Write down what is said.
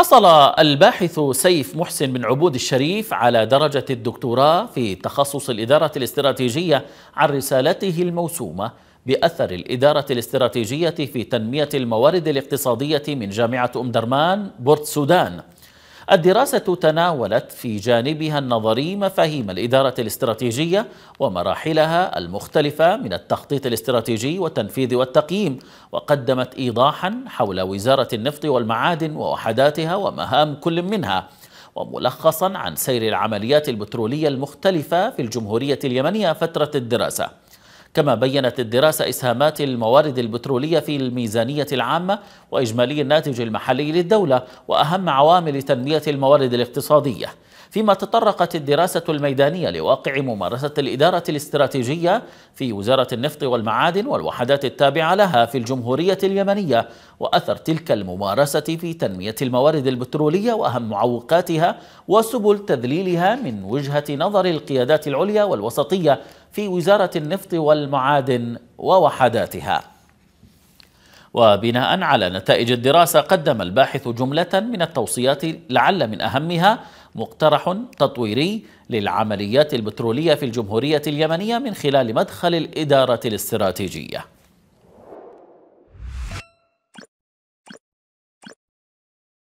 حصل الباحث سيف محسن بن عبود الشريف على درجة الدكتوراه في تخصص الإدارة الاستراتيجية عن رسالته الموسومة بأثر الإدارة الاستراتيجية في تنمية الموارد الاقتصادية من جامعة أم درمان بورت سودان الدراسة تناولت في جانبها النظري مفاهيم الإدارة الاستراتيجية ومراحلها المختلفة من التخطيط الاستراتيجي والتنفيذ والتقييم وقدمت إيضاحا حول وزارة النفط والمعادن ووحداتها ومهام كل منها وملخصا عن سير العمليات البترولية المختلفة في الجمهورية اليمنية فترة الدراسة كما بينت الدراسة إسهامات الموارد البترولية في الميزانية العامة وإجمالي الناتج المحلي للدولة وأهم عوامل تنمية الموارد الاقتصادية فيما تطرقت الدراسة الميدانية لواقع ممارسة الإدارة الاستراتيجية في وزارة النفط والمعادن والوحدات التابعة لها في الجمهورية اليمنية وأثر تلك الممارسة في تنمية الموارد البترولية وأهم معوقاتها وسبل تذليلها من وجهة نظر القيادات العليا والوسطية في وزارة النفط والمعادن ووحداتها وبناء على نتائج الدراسة قدم الباحث جملة من التوصيات لعل من أهمها مقترح تطويري للعمليات البترولية في الجمهورية اليمنية من خلال مدخل الإدارة الاستراتيجية